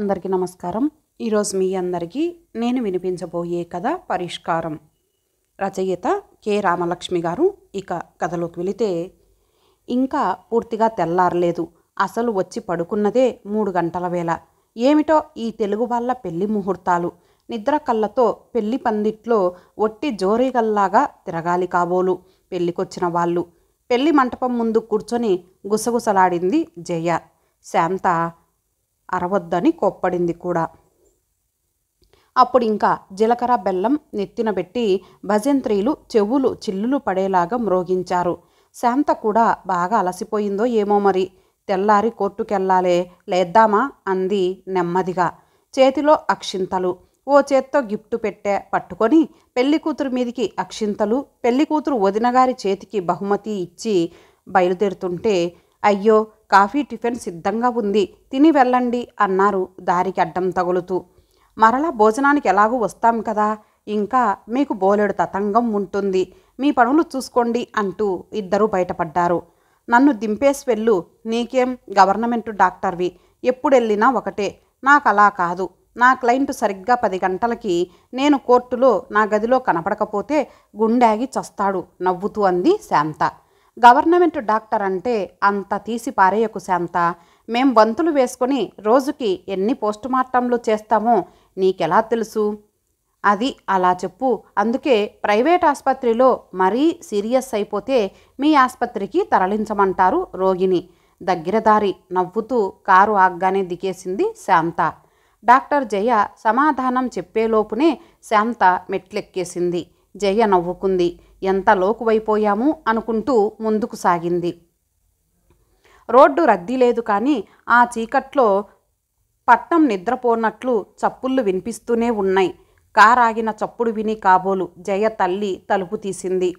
అందరికీ నమస్కారం ఈరోజు మీ అందరికీ నేను వినిపించబోయే కథ పరిష్కారం రచయిత కె రామలక్ష్మి గారు ఇక కథలోకి వెళితే ఇంకా పూర్తిగా తెల్లారలేదు అసలు వచ్చి పడుకున్నదే మూడు గంటల వేళ ఏమిటో ఈ తెలుగు వాళ్ళ పెళ్లి ముహూర్తాలు నిద్ర కళ్ళతో పెళ్లి పందిట్లో ఒట్టి జోరీగల్లాగా తిరగాలి కాబోలు పెళ్ళికొచ్చిన వాళ్ళు పెళ్లి మంటపం ముందు కూర్చొని గుసగుసలాడింది జయ శాంత అరవద్దని కోప్పడింది కూడా అప్పుడు ఇంకా జీలకర్ర బెల్లం నెత్తిన పెట్టి భజంత్రీలు చెవులు చిల్లులు పడేలాగా మ్రోగించారు శాంత కూడా బాగా అలసిపోయిందో ఏమో మరి తెల్లారి కోర్టుకెళ్ళాలే లేద్దామా అంది నెమ్మదిగా చేతిలో అక్షింతలు ఓ చేత్తో గిఫ్ట్ పెట్టే పట్టుకొని పెళ్లి కూతురు మీదికి అక్షింతలు పెళ్లి కూతురు వదినగారి చేతికి బహుమతి ఇచ్చి బయలుదేరుతుంటే అయ్యో కాఫీ టిఫిన్ సిద్ధంగా ఉంది తిని వెళ్ళండి అన్నారు దారికి అడ్డం తగులుతూ మరలా భోజనానికి ఎలాగూ వస్తాం కదా ఇంకా మీకు బోలెడు తతంగం ఉంటుంది మీ పనులు చూసుకోండి అంటూ ఇద్దరూ బయటపడ్డారు నన్ను దింపేసి వెళ్ళు నీకేం గవర్నమెంట్ డాక్టర్వి ఎప్పుడెళ్ళినా ఒకటే నాకు అలా కాదు నా క్లయింట్ సరిగ్గా పది గంటలకి నేను కోర్టులో నా గదిలో కనపడకపోతే గుండాగి చస్తాడు నవ్వుతూ అంది శాంత గవర్నమెంట్ డాక్టర్ అంటే అంత తీసి పారేయకు శాంత మేం వంతులు వేసుకొని రోజుకి ఎన్ని పోస్ట్ మార్టంలు చేస్తామో నీకెలా తెలుసు అది అలా చెప్పు అందుకే ప్రైవేట్ ఆసుపత్రిలో మరీ సీరియస్ అయిపోతే మీ ఆసుపత్రికి తరలించమంటారు రోగిని దగ్గరదారి నవ్వుతూ కారు ఆగ్గానే దిగేసింది శాంత డాక్టర్ జయ సమాధానం చెప్పేలోపునే శాంత మెట్లెక్కేసింది జయ నవ్వుకుంది ఎంత లోకువైపోయాము అనుకుంటూ ముందుకు సాగింది రోడ్డు రద్దీ లేదు కానీ ఆ చీకట్లో పట్నం నిద్రపోనట్లు చప్పుళ్ళు వినిపిస్తూనే ఉన్నాయి కారాగిన చప్పుడు విని కాబోలు జయ తల్లి తలుపు తీసింది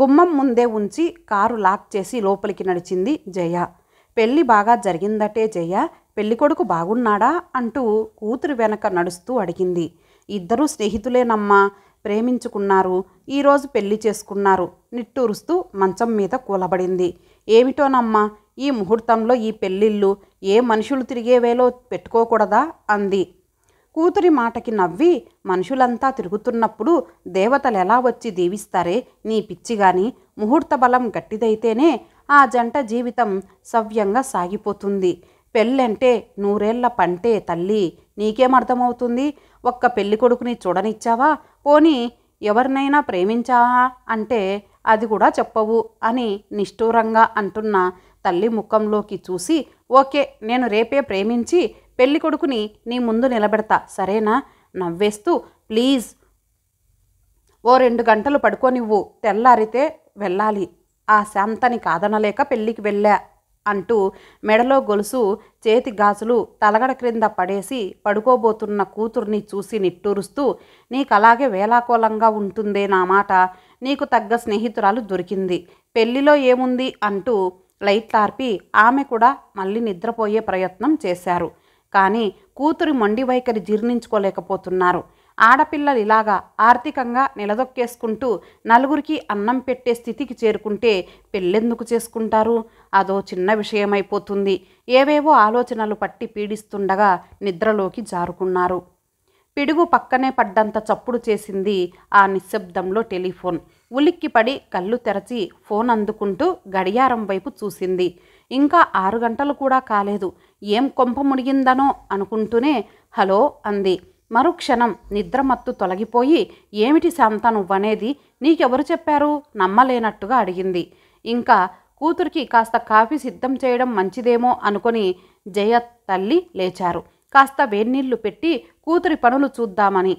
గుమ్మం ముందే ఉంచి కారు లాక్ చేసి లోపలికి నడిచింది జయ పెళ్ళి బాగా జరిగిందటే జయ పెళ్ళికొడుకు బాగున్నాడా అంటూ కూతురు వెనక నడుస్తూ అడిగింది ఇద్దరూ స్నేహితులేనమ్మా ప్రేమించుకున్నారు ఈరోజు పెళ్లి చేసుకున్నారు నిట్టూరుస్తూ మంచం మీద కూలబడింది ఏమిటోనమ్మా ఈ ముహూర్తంలో ఈ పెళ్ళిళ్ళు ఏ మనుషులు తిరిగేవేలో పెట్టుకోకూడదా అంది కూతురి మాటకి నవ్వి మనుషులంతా తిరుగుతున్నప్పుడు దేవతలు ఎలా వచ్చి దీవిస్తారే నీ పిచ్చి ముహూర్త బలం గట్టిదైతేనే ఆ జంట జీవితం సవ్యంగా సాగిపోతుంది పెళ్ళంటే నూరేళ్ల పంటే తల్లి నీకేమర్థమవుతుంది ఒక్క పెళ్లి కొడుకుని చూడనిచ్చావా పోనీ ఎవరినైనా ప్రేమించావా అంటే అది కూడా చెప్పవు అని నిష్ఠూరంగా అంటున్న తల్లి ముఖంలోకి చూసి ఓకే నేను రేపే ప్రేమించి పెళ్లి కొడుకుని నీ ముందు నిలబెడతా సరేనా నవ్వేస్తూ ప్లీజ్ ఓ రెండు గంటలు పడుకోనివ్వు తెల్లారితే వెళ్ళాలి ఆ శాంతని కాదనలేక పెళ్ళికి వెళ్ళా అంటూ మెడలో గొలుసు చేతి గాజులు తలగడ క్రింద పడేసి పడుకోబోతున్న కూతుర్ని చూసి నిట్టూరుస్తూ నీకలాగే వేలాకోలంగా ఉంటుందే నా మాట నీకు తగ్గ స్నేహితురాలు దొరికింది పెళ్లిలో ఏముంది అంటూ లైట్లార్పి ఆమె కూడా మళ్ళీ నిద్రపోయే ప్రయత్నం చేశారు కానీ కూతురి మొండి వైఖరి జీర్ణించుకోలేకపోతున్నారు ఆడపిల్లలు ఇలాగా ఆర్థికంగా నిలదొక్కేసుకుంటూ నలుగురికి అన్నం పెట్టే స్థితికి చేరుకుంటే పెళ్ళెందుకు చేసుకుంటారు అదో చిన్న విషయమైపోతుంది ఏవేవో ఆలోచనలు పట్టి పీడిస్తుండగా నిద్రలోకి జారుకున్నారు పిడుగు పక్కనే పడ్డంత చప్పుడు చేసింది ఆ నిశ్శబ్దంలో టెలిఫోన్ ఉలిక్కిపడి కళ్ళు తెరచి ఫోన్ అందుకుంటూ గడియారం వైపు చూసింది ఇంకా ఆరు గంటలు కూడా కాలేదు ఏం కొంప ముడిగిందనో అనుకుంటూనే హలో అంది మరుక్షణం నిద్రమత్తు తొలగిపోయి ఏమిటి శాంత నువ్వనేది నీకెవరు చెప్పారు నమ్మలేనట్టుగా అడిగింది ఇంకా కూతురికి కాస్త కాఫీ సిద్ధం చేయడం మంచిదేమో అనుకుని జయ తల్లి లేచారు కాస్త వేన్నీళ్లు పెట్టి కూతురి పనులు చూద్దామని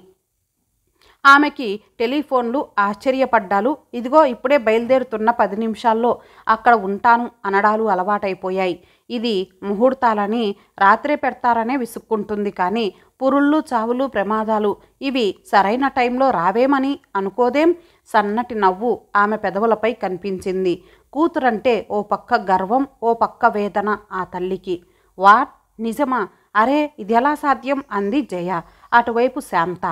ఆమెకి టెలిఫోన్లు ఆశ్చర్యపడ్డాలు ఇదిగో ఇప్పుడే బయలుదేరుతున్న పది నిమిషాల్లో అక్కడ ఉంటాను అనడాలు అలవాటైపోయాయి ఇది ముహూర్తాలని రాత్రే పెడతారనే విసుక్కుంటుంది కానీ పురుళ్ళు చావులు ప్రమాదాలు ఇవి సరైన టైంలో రావేమని అనుకోదేం సన్నటి నవ్వు ఆమె పెదవులపై కనిపించింది కూతురంటే ఓ పక్క గర్వం ఓ పక్క వేదన ఆ తల్లికి వాట్ నిజమా అరే ఇది ఎలా సాధ్యం అంది జయ అటువైపు శాంత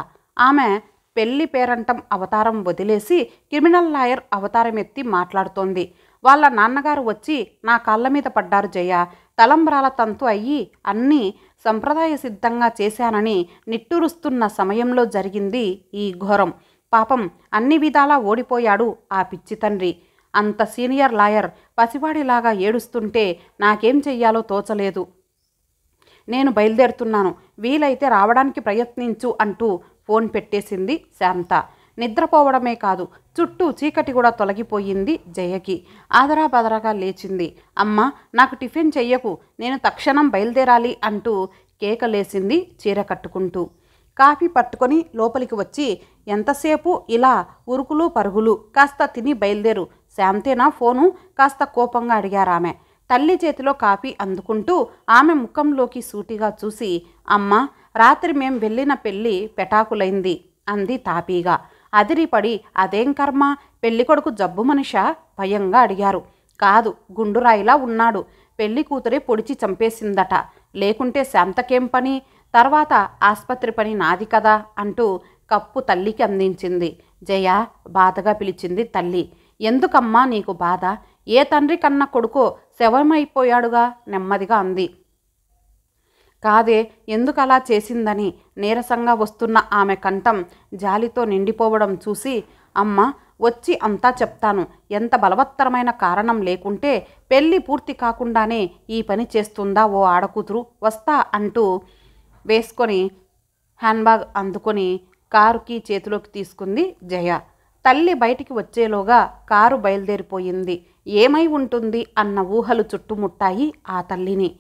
ఆమె పెళ్లి పేరంటం అవతారం వదిలేసి క్రిమినల్ లాయర్ అవతారం ఎత్తి మాట్లాడుతోంది వాళ్ళ నాన్నగారు వచ్చి నా కాళ్ళ మీద పడ్డారు జయ తలంబ్రాల తంతు అయ్యి అన్నీ సంప్రదాయ సిద్ధంగా చేశానని నిట్టూరుస్తున్న సమయంలో జరిగింది ఈ ఘోరం పాపం అన్ని విధాలా ఓడిపోయాడు ఆ పిచ్చి తండ్రి అంత సీనియర్ లాయర్ పసివాడిలాగా ఏడుస్తుంటే నాకేం చెయ్యాలో తోచలేదు నేను బయలుదేరుతున్నాను వీలైతే రావడానికి ప్రయత్నించు అంటూ ఫోన్ పెట్టేసింది శాంత నిద్రపోవడమే కాదు చుట్టూ చీకటి కూడా తొలగిపోయింది జయకి ఆదరా లేచింది అమ్మ నాకు టిఫిన్ చెయ్యకు నేను తక్షణం బయలుదేరాలి అంటూ కేకలేసింది చీర కట్టుకుంటూ కాఫీ పట్టుకొని లోపలికి వచ్చి ఎంతసేపు ఇలా ఉరుకులు పరుగులు కాస్త తిని బయలుదేరు శాంతేనా ఫోను కాస్త కోపంగా అడిగారామె తల్లి చేతిలో కాఫీ అందుకుంటూ ఆమె ముఖంలోకి సూటిగా చూసి అమ్మ రాత్రి మేం వెళ్ళిన పెళ్ళి పెటాకులైంది అంది తాపీగా అదిరిపడి అదేం కర్మ పెళ్ళికొడుకు జబ్బు మనిషా భయంగా అడిగారు కాదు గుండురాయిలా ఉన్నాడు పెళ్లి కూతురే పొడిచి చంపేసిందట లేకుంటే శాంతకేం పని తర్వాత ఆస్పత్రి పని నాది కదా అంటూ కప్పు తల్లికి అందించింది జయ బాధగా పిలిచింది తల్లి ఎందుకమ్మా నీకు బాధ ఏ తండ్రి కన్న కొడుకో శవమైపోయాడుగా నెమ్మదిగా అంది కాదే ఎందుకు అలా చేసిందని నీరసంగా వస్తున్న ఆమె కంఠం జాలితో నిండిపోవడం చూసి అమ్మ వచ్చి అంతా చెప్తాను ఎంత బలవత్తరమైన కారణం లేకుంటే పెళ్ళి పూర్తి కాకుండానే ఈ పని చేస్తుందా ఓ ఆడకూతురు వస్తా అంటూ వేసుకొని హ్యాండ్బ్యాగ్ అందుకొని కారుకి చేతిలోకి తీసుకుంది జయ తల్లి బయటికి వచ్చేలోగా కారు బయలుదేరిపోయింది ఏమై ఉంటుంది అన్న ఊహలు చుట్టుముట్టాయి ఆ తల్లిని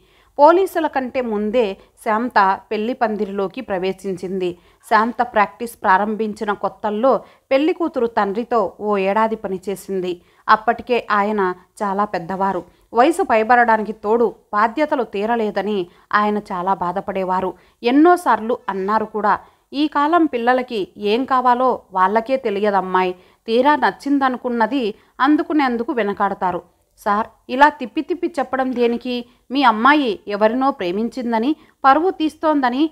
పోలీసుల కంటే ముందే శాంత పెళ్లి పందిరిలోకి ప్రవేశించింది శాంత ప్రాక్టీస్ ప్రారంభించిన కొత్తల్లో పెళ్లి కూతురు తండ్రితో ఓ ఏడాది పనిచేసింది అప్పటికే ఆయన చాలా పెద్దవారు వయసు పైబడడానికి తోడు బాధ్యతలు తీరలేదని ఆయన చాలా బాధపడేవారు ఎన్నోసార్లు అన్నారు కూడా ఈ కాలం పిల్లలకి ఏం కావాలో వాళ్ళకే తెలియదమ్మాయి తీరా నచ్చిందనుకున్నది అందుకునేందుకు వెనకాడతారు సార్ ఇలా తిప్పి తిప్పి చెప్పడం దేనికి మీ అమ్మాయి ఎవరినో ప్రేమించిందని పరువు తీస్తోందని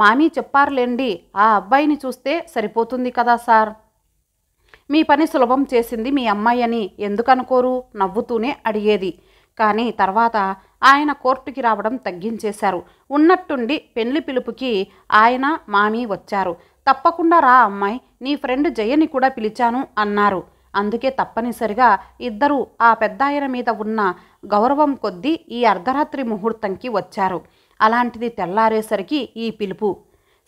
మామీ చెప్పారులేండి ఆ అబ్బాయిని చూస్తే సరిపోతుంది కదా సార్ మీ పని సులభం చేసింది మీ అమ్మాయి అని ఎందుకనుకోరు నవ్వుతూనే అడిగేది కానీ తర్వాత ఆయన కోర్టుకి రావడం తగ్గించేశారు ఉన్నట్టుండి పెళ్లి పిలుపుకి ఆయన మామీ వచ్చారు తప్పకుండా రా అమ్మాయి నీ ఫ్రెండ్ జయని కూడా పిలిచాను అన్నారు అందుకే తప్పనిసరిగా ఇద్దరూ ఆ పెద్దాయన మీద ఉన్న గౌరవం కొద్దీ ఈ అర్ధరాత్రి ముహూర్తంకి వచ్చారు అలాంటిది తెల్లారేసరికి ఈ పిలుపు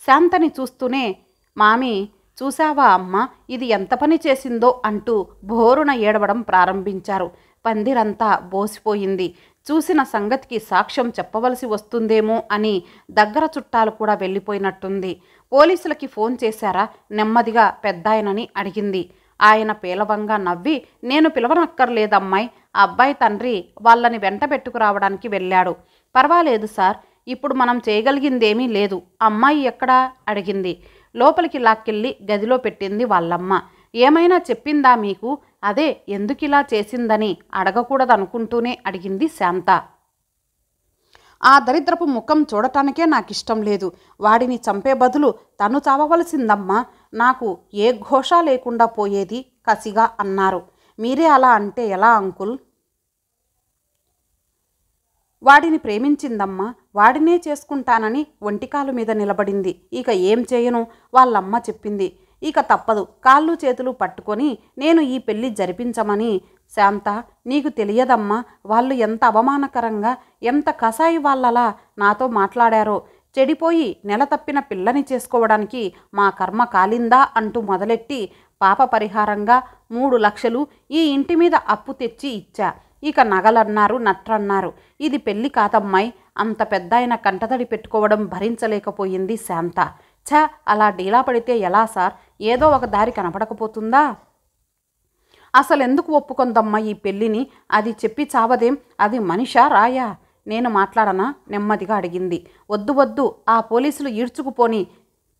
శాంతని చూస్తూనే మామి చూశావా అమ్మ ఇది ఎంత పని చేసిందో అంటూ భోరున ఏడవడం ప్రారంభించారు పందిరంతా బోసిపోయింది చూసిన సంగతికి సాక్ష్యం చెప్పవలసి వస్తుందేమో అని దగ్గర చుట్టాలు కూడా వెళ్ళిపోయినట్టుంది పోలీసులకి ఫోన్ చేశారా నెమ్మదిగా పెద్దాయనని అడిగింది ఆయన పేలవంగా నవ్వి నేను పిలవనక్కర్లేదమ్మాయి ఆ అబ్బాయి తండ్రి వాళ్ళని వెంట పెట్టుకురావడానికి వెళ్ళాడు పర్వాలేదు సార్ ఇప్పుడు మనం చేయగలిగిందేమీ లేదు అమ్మాయి ఎక్కడా అడిగింది లోపలికి లాక్కెళ్ళి గదిలో పెట్టింది వాళ్ళమ్మ ఏమైనా చెప్పిందా మీకు అదే ఎందుకిలా చేసిందని అడగకూడదనుకుంటూనే అడిగింది శాంత ఆ దరిద్రపు ముఖం చూడటానికే నాకిష్టం లేదు వాడిని చంపే బదులు తను చావవలసిందమ్మా నాకు ఏ ఘోష లేకుండా పోయేది కసిగా అన్నారు మీరే అలా అంటే ఎలా అంకుల్ వాడిని ప్రేమించిందమ్మా వాడినే చేసుకుంటానని ఒంటికాలు మీద నిలబడింది ఇక ఏం చేయను వాళ్ళమ్మ చెప్పింది ఇక తప్పదు కాళ్ళు చేతులు పట్టుకొని నేను ఈ పెళ్లి జరిపించమని శాంత నీకు తెలియదమ్మా వాళ్ళు ఎంత అవమానకరంగా ఎంత కసాయి వాళ్ళలా నాతో మాట్లాడారో చెడిపోయి నెల తప్పిన పిల్లని చేసుకోవడానికి మా కర్మ కాలిందా అంటూ మొదలెట్టి పాప పరిహారంగా మూడు లక్షలు ఈ ఇంటి మీద అప్పు తెచ్చి ఇచ్చా ఇక నగలన్నారు నట్రన్నారు ఇది పెళ్లి కాదమ్మాయి అంత పెద్దాయన కంటతడి పెట్టుకోవడం భరించలేకపోయింది శాంత ఛ అలా డీలా పడితే ఎలా సార్ ఏదో ఒక దారి కనపడకపోతుందా అసలెందుకు ఒప్పుకుందమ్మా ఈ పెళ్ళిని అది చెప్పి చావదేం అది మనిషా రాయా నేను మాట్లాడనా నెమ్మదిగా అడిగింది వద్దు వద్దు ఆ పోలీసులు ఈడ్చుకుపోని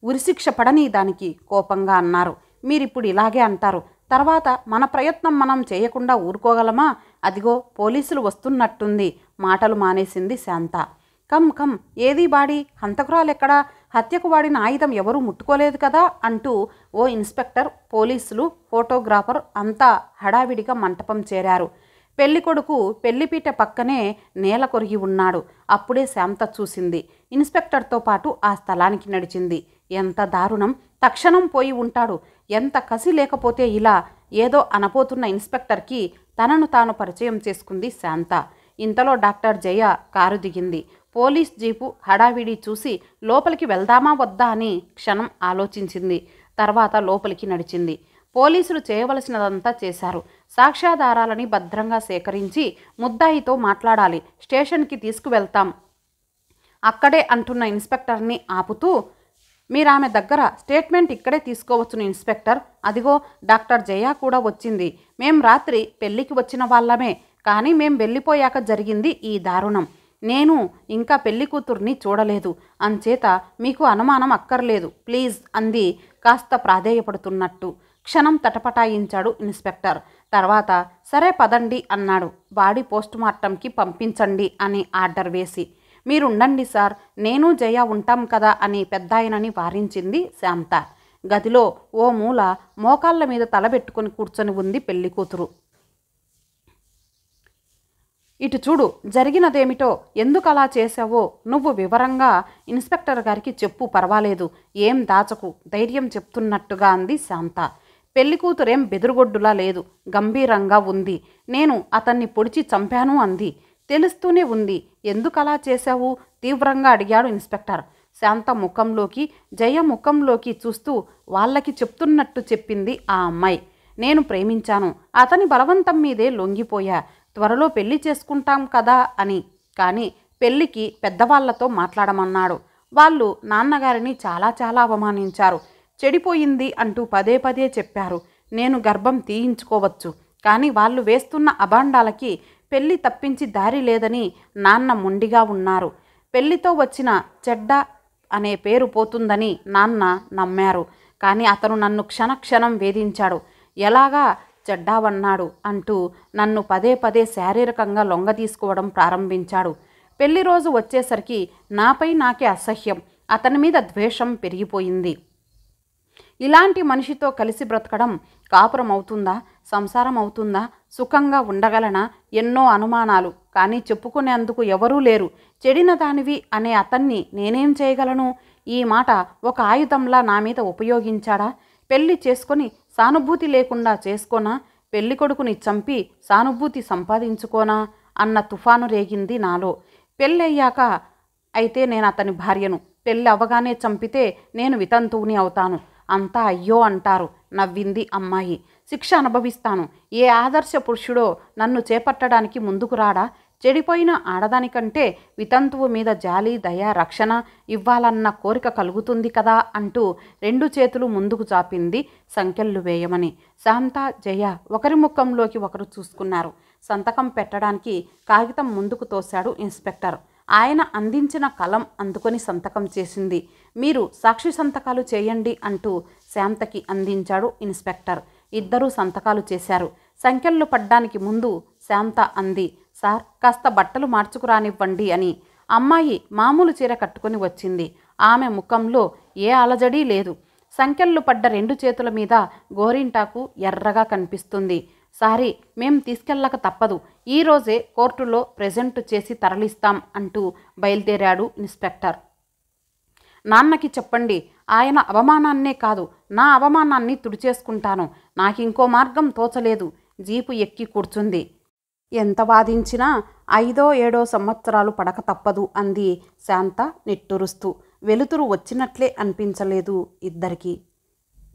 ఉరిశిక్ష పడని దానికి కోపంగా అన్నారు మీరిప్పుడు ఇలాగే అంటారు తర్వాత మన ప్రయత్నం మనం చేయకుండా ఊరుకోగలమా అదిగో పోలీసులు వస్తున్నట్టుంది మాటలు మానేసింది శాంత కమ్ కమ్ ఏది హంతకురాలు హంతకురాలెక్కడా హత్యకు వాడిన ఆయుధం ఎవరూ ముట్టుకోలేదు కదా అంటూ ఓ ఇన్స్పెక్టర్ పోలీసులు ఫోటోగ్రాఫర్ అంతా హడావిడిగా మంటపం చేరారు పెళ్లి కొడుకు పెళ్లిపీట పక్కనే నేల కొరిగి ఉన్నాడు అప్పుడే శాంత చూసింది ఇన్స్పెక్టర్తో పాటు ఆ స్థలానికి నడిచింది ఎంత దారుణం తక్షణం పోయి ఉంటాడు ఎంత కసి లేకపోతే ఇలా ఏదో అనపోతున్న ఇన్స్పెక్టర్కి తనను తాను పరిచయం చేసుకుంది శాంత ఇంతలో డాక్టర్ జయ కారు దిగింది పోలీస్ జీపు హడావిడి చూసి లోపలికి వెళ్దామా వద్దా అని క్షణం ఆలోచించింది తర్వాత లోపలికి నడిచింది పోలీసులు చేయవలసినదంతా చేశారు సాక్ష్యాధారాలని భద్రంగా సేకరించి ముద్దాయితో మాట్లాడాలి స్టేషన్కి తీసుకువెళ్తాం అక్కడే అంటున్న ఇన్స్పెక్టర్ని ఆపుతూ మీరు ఆమె దగ్గర స్టేట్మెంట్ ఇక్కడే తీసుకోవచ్చును ఇన్స్పెక్టర్ అదిగో డాక్టర్ జయా కూడా వచ్చింది మేం రాత్రి పెళ్లికి వచ్చిన వాళ్ళమే కానీ మేం వెళ్ళిపోయాక జరిగింది ఈ దారుణం నేను ఇంకా పెళ్లి కూతుర్ని చూడలేదు అంచేత మీకు అనుమానం అక్కర్లేదు ప్లీజ్ అంది కాస్త ప్రాధేయపడుతున్నట్టు క్షణం తటపటాయించాడు ఇన్స్పెక్టర్ తర్వాత సరే పదండి అన్నాడు బాడీ పోస్టుమార్టంకి పంపించండి అని ఆర్డర్ వేసి మీరుండండి సార్ నేను జయ ఉంటాం కదా అని పెద్దాయనని వారించింది శాంత గదిలో ఓ మూల మోకాళ్ళ మీద తలబెట్టుకుని కూర్చొని ఉంది పెళ్లి కూతురు ఇటు చూడు జరిగినదేమిటో ఎందుకు అలా చేశావో నువ్వు వివరంగా ఇన్స్పెక్టర్ గారికి చెప్పు పర్వాలేదు ఏం దాచకు ధైర్యం చెప్తున్నట్టుగా అంది శాంత పెళ్లి కూతురేం బెదురుగొడ్డులా లేదు గంభీరంగా ఉంది నేను అతన్ని పొడిచి చంపాను అంది తెలుస్తూనే ఉంది ఎందుకలా చేశావు తీవ్రంగా అడిగాడు ఇన్స్పెక్టర్ శాంత ముఖంలోకి జయ ముఖంలోకి చూస్తూ వాళ్ళకి చెప్తున్నట్టు చెప్పింది ఆ అమ్మాయి నేను ప్రేమించాను అతని బలవంతం మీదే లొంగిపోయా త్వరలో పెళ్లి చేసుకుంటాం కదా అని కానీ పెళ్లికి పెద్దవాళ్లతో మాట్లాడమన్నాడు వాళ్ళు నాన్నగారిని చాలా చాలా అవమానించారు చెడిపోయింది అంటూ పదే పదే చెప్పారు నేను గర్భం తీయించుకోవచ్చు కానీ వాళ్ళు వేస్తున్న అభాండాలకి పెళ్లి తప్పించి దారి లేదని నాన్న మొండిగా ఉన్నారు పెళ్లితో వచ్చిన చెడ్డ అనే పేరు పోతుందని నాన్న నమ్మారు కానీ అతను నన్ను క్షణక్షణం వేధించాడు ఎలాగా చెడ్డావన్నాడు అంటూ నన్ను పదే పదే శారీరకంగా లొంగ తీసుకోవడం ప్రారంభించాడు పెళ్లి రోజు వచ్చేసరికి నాపై నాకే అసహ్యం అతని మీద ద్వేషం పెరిగిపోయింది ఇలాంటి మనిషితో కలిసి బ్రతకడం కాపురం అవుతుందా సంసారం అవుతుందా సుఖంగా ఉండగలనా ఎన్నో అనుమానాలు కానీ చెప్పుకునేందుకు ఎవరూ లేరు చెడిన దానివి అనే అతన్ని నేనేం చేయగలను ఈ మాట ఒక ఆయుధంలా నా మీద ఉపయోగించాడా పెళ్లి చేసుకొని సానుభూతి లేకుండా చేసుకోనా పెళ్ళికొడుకుని చంపి సానుభూతి సంపాదించుకోనా అన్న తుఫాను రేగింది నాలో పెళ్ళయ్యాక అయితే నేను అతని భార్యను పెళ్ళి అవగానే చంపితే నేను వితంతువుని అవుతాను అంతా అయ్యో అంటారు నవ్వింది అమ్మాయి శిక్ష అనుభవిస్తాను ఏ ఆదర్శ పురుషుడో నన్ను చేపట్టడానికి ముందుకు రాడా చెడిపోయిన ఆడదానికంటే వితంతువు మీద జాలి దయ రక్షణ ఇవ్వాలన్న కోరిక కలుగుతుంది కదా అంటూ రెండు చేతులు ముందుకు చాపింది సంఖ్యలు వేయమని శాంత జయ ఒకరి ముఖంలోకి ఒకరు చూసుకున్నారు సంతకం పెట్టడానికి కాగితం ముందుకు తోశాడు ఇన్స్పెక్టర్ ఆయన అందించిన కలం అందుకొని సంతకం చేసింది మీరు సాక్షి సంతకాలు చేయండి అంటూ శాంతకి అందించాడు ఇన్స్పెక్టర్ ఇద్దరూ సంతకాలు చేశారు సంఖ్యలు పడ్డానికి ముందు శాంత అంది సార్ కాస్త బట్టలు మార్చుకురానివ్వండి అని అమ్మాయి మామూలు చీర కట్టుకుని వచ్చింది ఆమె ముఖంలో ఏ అలజడీ లేదు సంఖ్యలు పడ్డ రెండు చేతుల మీద గోరింటాకు ఎర్రగా కనిపిస్తుంది సారీ మేం తీసుకెళ్ళక తప్పదు ఈరోజే కోర్టులో ప్రజెంట్ చేసి తరలిస్తాం అంటూ బయలుదేరాడు ఇన్స్పెక్టర్ నాన్నకి చెప్పండి ఆయన అవమానాన్నే కాదు నా అవమానాన్ని తుడిచేసుకుంటాను నాకింకో మార్గం తోచలేదు జీపు ఎక్కి కూర్చుంది ఎంత వాదించినా ఐదో ఏడో సంవత్సరాలు పడక తప్పదు అంది శాంత నిట్టూరుస్తూ వెలుతురు వచ్చినట్లే అనిపించలేదు ఇద్దరికీ